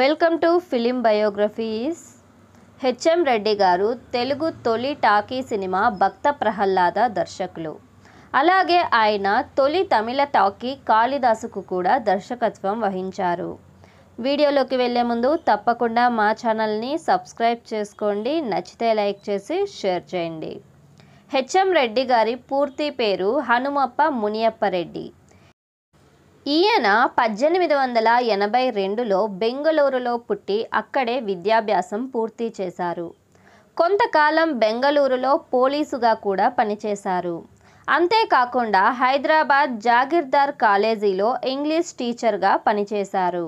welcome to film biographies H M Reddy గారు తెలుగు తొలి talkie cinema భక్త ప్రహ్లాద దర్శకులు అలాగే ఆయన తొలి తమిళ టాకీ కాళిదాసుకు కూడా దర్శకత్వం వహించారు వీడియోలోకి వెళ్ళే ముందు తప్పకుండా మా ఛానల్ని సబ్స్క్రైబ్ చేసుకోండి నచ్చితే లైక్ చేసి షేర్ చేయండి హెచ్ఎం రెడ్డి గారి పూర్తి పేరు హనుమప్ప మునియప్ప రెడ్డి ఈయన పద్దెనిమిది వందల ఎనభై రెండులో బెంగళూరులో పుట్టి అక్కడే విద్యాభ్యాసం పూర్తి చేశారు కొంతకాలం బెంగళూరులో పోలీసుగా కూడా పనిచేశారు అంతేకాకుండా హైదరాబాద్ జాగీర్దార్ కాలేజీలో ఇంగ్లీష్ టీచర్గా పనిచేశారు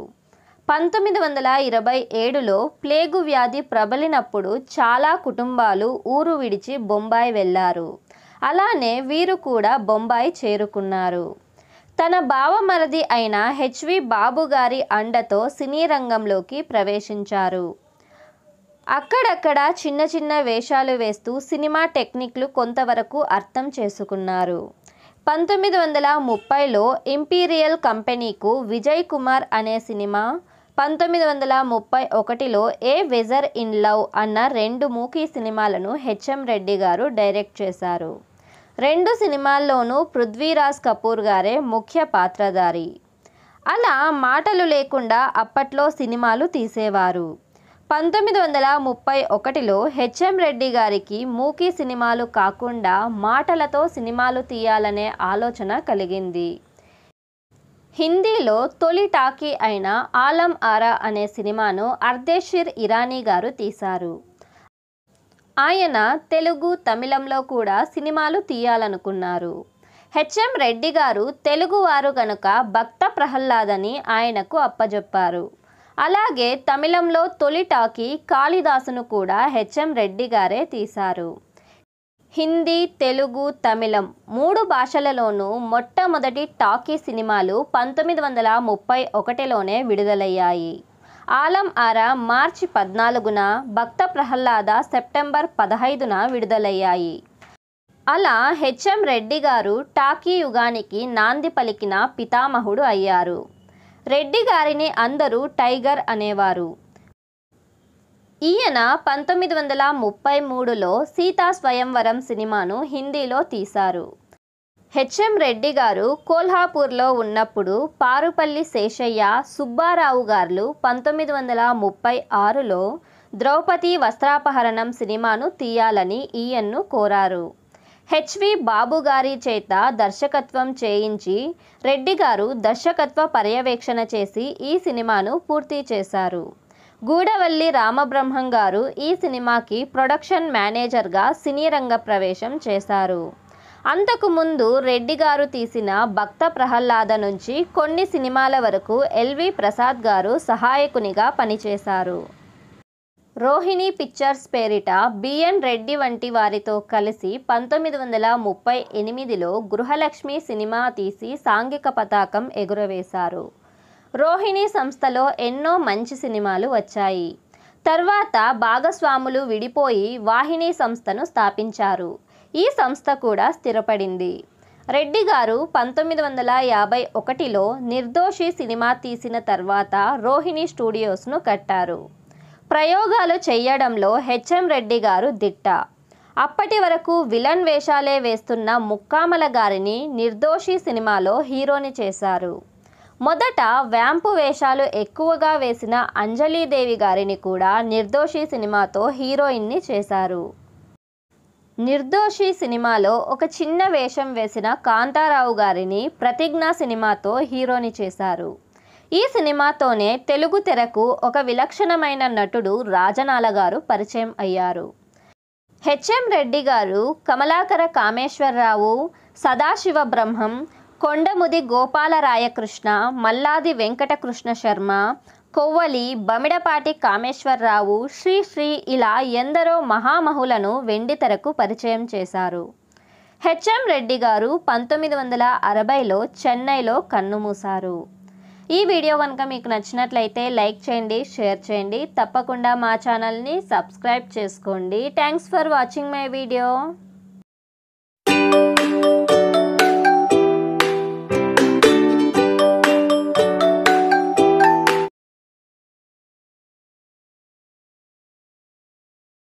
పంతొమ్మిది వందల ఇరవై ఏడులో ప్లేగు వ్యాధి ప్రబలినప్పుడు చాలా కుటుంబాలు ఊరు విడిచి బొంబాయి వెళ్ళారు అలానే వీరు కూడా బొంబాయి చేరుకున్నారు తన బావమరది అయిన హెచ్వి బాబు గారి అండతో సినీ రంగంలోకి ప్రవేశించారు అక్కడక్కడ చిన్న చిన్న వేషాలు వేస్తూ సినిమా టెక్నిక్లు కొంతవరకు అర్థం చేసుకున్నారు పంతొమ్మిది వందల ముప్పైలో ఇంపీరియల్ కంపెనీకు విజయ్ కుమార్ అనే సినిమా పంతొమ్మిది వందల ముప్పై ఒకటిలో ఏ వెజర్ ఇన్ లవ్ అన్న రెండు మూకీ సినిమాలను హెచ్ఎం రెడ్డి గారు డైరెక్ట్ చేశారు రెండు సినిమాల్లోనూ పృథ్వీరాజ్ కపూర్ గారే ముఖ్య పాత్రధారి అలా మాటలు లేకుండా అప్పట్లో సినిమాలు తీసేవారు పంతొమ్మిది వందల ముప్పై ఒకటిలో హెచ్ఎం రెడ్డి గారికి మూకీ సినిమాలు కాకుండా మాటలతో సినిమాలు తీయాలనే ఆలోచన కలిగింది హిందీలో తొలి టాకీ అయిన ఆలం ఆరా అనే సినిమాను అర్దేశిర్ ఇరానీ గారు తీశారు ఆయన తెలుగు తమిళంలో కూడా సినిమాలు తీయాలనుకున్నారు హెచ్ఎం రెడ్డి గారు తెలుగువారు గనుక భక్త ప్రహ్లాదని ఆయనకు అప్పజెప్పారు అలాగే తమిళంలో తొలి టాకీ కాళిదాసును కూడా హెచ్ఎం రెడ్డి గారే తీశారు హిందీ తెలుగు తమిళం మూడు భాషలలోనూ మొట్టమొదటి టాకీ సినిమాలు పంతొమ్మిది వందల ముప్పై ఒకటిలోనే విడుదలయ్యాయి ఆలం ఆరా మార్చి పద్నాలుగున భక్త ప్రహ్లాద సెప్టెంబర్ పదహైదున విడుదలయ్యాయి అలా హెచ్ఎం రెడ్డి గారు టాకీ యుగానికి నాంది పలికిన పితామహుడు అయ్యారు రెడ్డి గారిని అందరూ టైగర్ అనేవారు ఈయన పంతొమ్మిది వందల ముప్పై మూడులో సీతా స్వయంవరం సినిమాను హిందీలో తీశారు హెచ్ఎం రెడ్డి గారు కోల్హాపూర్లో ఉన్నప్పుడు పారుపల్లి శేషయ్య సుబ్బారావు గారు పంతొమ్మిది వందల ముప్పై ఆరులో ద్రౌపది వస్త్రాపహరణం సినిమాను తీయాలని ఈయన్ను కోరారు హెచ్వి బాబు గారి చేత దర్శకత్వం చేయించి రెడ్డి గారు దర్శకత్వ పర్యవేక్షణ చేసి ఈ సినిమాను పూర్తి చేశారు గూడవల్లి రామబ్రహ్మం గారు ఈ సినిమాకి ప్రొడక్షన్ మేనేజర్గా సినీ రంగ ప్రవేశం చేశారు అంతకుముందు రెడ్డి గారు తీసిన భక్త ప్రహ్లాద నుంచి కొన్ని సినిమాల వరకు ఎల్వి ప్రసాద్ గారు సహాయకునిగా పనిచేశారు రోహిణి పిక్చర్స్ పేరిట బిఎన్ రెడ్డి వంటి వారితో కలిసి పంతొమ్మిది వందల ముప్పై ఎనిమిదిలో గృహలక్ష్మి సినిమా తీసి సాంఘిక పతాకం ఎగురవేశారు రోహిణి సంస్థలో ఎన్నో మంచి సినిమాలు వచ్చాయి తర్వాత భాగస్వాములు విడిపోయి వాహిని సంస్థను స్థాపించారు ఈ సంస్థ కూడా స్థిరపడింది రెడ్డి గారు పంతొమ్మిది వందల యాభై ఒకటిలో నిర్దోషి సినిమా తీసిన తర్వాత రోహిణి స్టూడియోస్ను కట్టారు ప్రయోగాలు చేయడంలో హెచ్ఎం రెడ్డి గారు దిట్ట అప్పటి వరకు విలన్ వేషాలే వేస్తున్న ముక్కామల గారిని నిర్దోషి సినిమాలో హీరోని చేశారు మొదట వ్యాంపు వేషాలు ఎక్కువగా వేసిన అంజలీదేవి గారిని కూడా నిర్దోషి సినిమాతో హీరోయిన్ని చేశారు నిర్దోషి సినిమాలో ఒక చిన్న వేషం వేసిన కాంతారావు గారిని ప్రతిజ్ఞ సినిమాతో హీరోని చేశారు ఈ సినిమాతోనే తెలుగు తెరకు ఒక విలక్షణమైన నటుడు రాజనాల గారు పరిచయం అయ్యారు హెచ్ఎం రెడ్డి గారు కమలాకర కామేశ్వరరావు సదాశివ బ్రహ్మం కొండముది గోపాలరాయకృష్ణ మల్లాది వెంకటకృష్ణ శర్మ కొవ్వలి బమిడపాటి కామేశ్వరరావు శ్రీశ్రీ ఇలా ఎందరో మహామహులను వెండితెరకు పరిచయం చేశారు హెచ్ఎం రెడ్డి గారు పంతొమ్మిది వందల అరవైలో చెన్నైలో కన్నుమూశారు ఈ వీడియో కనుక మీకు నచ్చినట్లయితే లైక్ చేయండి షేర్ చేయండి తప్పకుండా మా ఛానల్ని సబ్స్క్రైబ్ చేసుకోండి thanks for watching my video